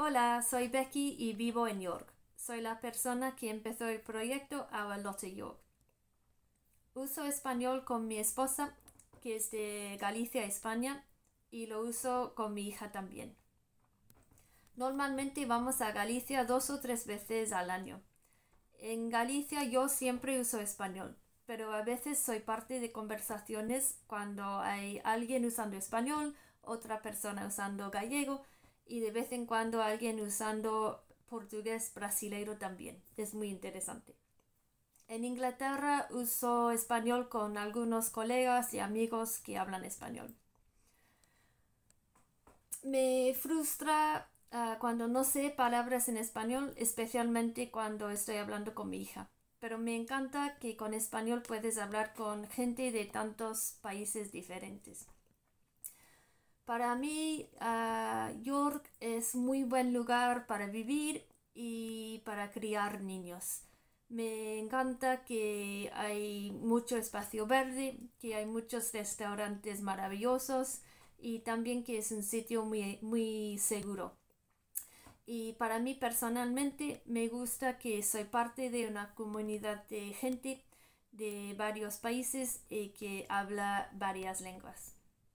Hola, soy Becky y vivo en York. Soy la persona que empezó el proyecto Avalote York. Uso español con mi esposa, que es de Galicia, España, y lo uso con mi hija también. Normalmente vamos a Galicia dos o tres veces al año. En Galicia yo siempre uso español, pero a veces soy parte de conversaciones cuando hay alguien usando español, otra persona usando gallego, y de vez en cuando alguien usando portugués brasileiro también. Es muy interesante. En Inglaterra uso español con algunos colegas y amigos que hablan español. Me frustra ah, cuando no sé palabras en español, especialmente cuando estoy hablando con mi hija. Pero me encanta que con español puedes hablar con gente de tantos países diferentes. Para mí, ah, yo es muy buen lugar para vivir y para criar niños. Me encanta que hay mucho espacio verde, que hay muchos restaurantes maravillosos y también que es un sitio muy, muy seguro. Y para mí personalmente me gusta que soy parte de una comunidad de gente de varios países y eh, que habla varias lenguas.